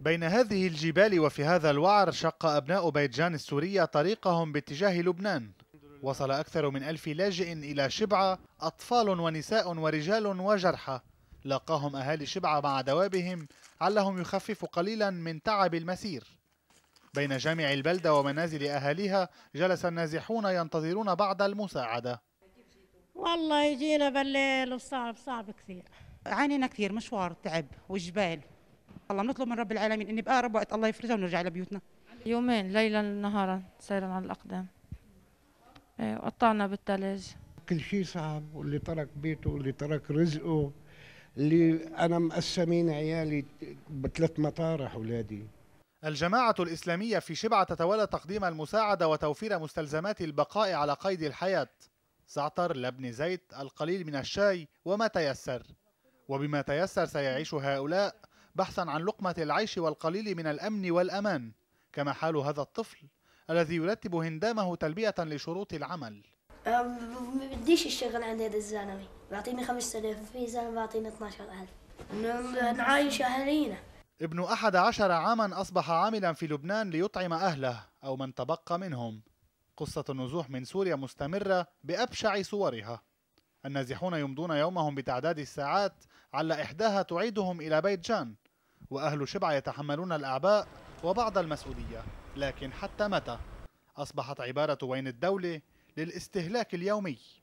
بين هذه الجبال وفي هذا الوعر شق أبناء جان السورية طريقهم باتجاه لبنان وصل أكثر من ألف لاجئ إلى شبعة أطفال ونساء ورجال وجرحى لاقاهم أهالي شبعة مع دوابهم علهم يخفف قليلا من تعب المسير بين جامع البلدة ومنازل أهاليها جلس النازحون ينتظرون بعض المساعدة والله يجينا بالليل وصعب صعب كثير عانينا كثير مشوار تعب وجبال الله بنطلب من رب العالمين ان باقرب وقت الله يفرجها ونرجع لبيوتنا يومين ليلا نهارا سيرا على الاقدام إيه، قطعنا بالثلج كل شيء صعب واللي ترك بيته واللي ترك رزقه اللي انا مقسمين عيالي بثلاث مطارح اولادي الجماعة الإسلامية في شبعة تتولى تقديم المساعدة وتوفير مستلزمات البقاء على قيد الحياة زعتر لبن زيت القليل من الشاي وما تيسر وبما تيسر سيعيش هؤلاء بحثا عن لقمة العيش والقليل من الأمن والأمان كما حال هذا الطفل الذي يرتب هندامه تلبية لشروط العمل ما بديش الشغل عند هذا الزلمه بعطيني 5000 في زلمه بعطيني 12000 نعيش أهلينا ابن أحد عشر عاما أصبح عاملا في لبنان ليطعم أهله أو من تبقى منهم قصة النزوح من سوريا مستمرة بأبشع صورها النازحون يمضون يومهم بتعداد الساعات على إحداها تعيدهم إلى بيت جان وأهل شبع يتحملون الأعباء وبعض المسؤولية لكن حتى متى أصبحت عبارة وين الدولة للاستهلاك اليومي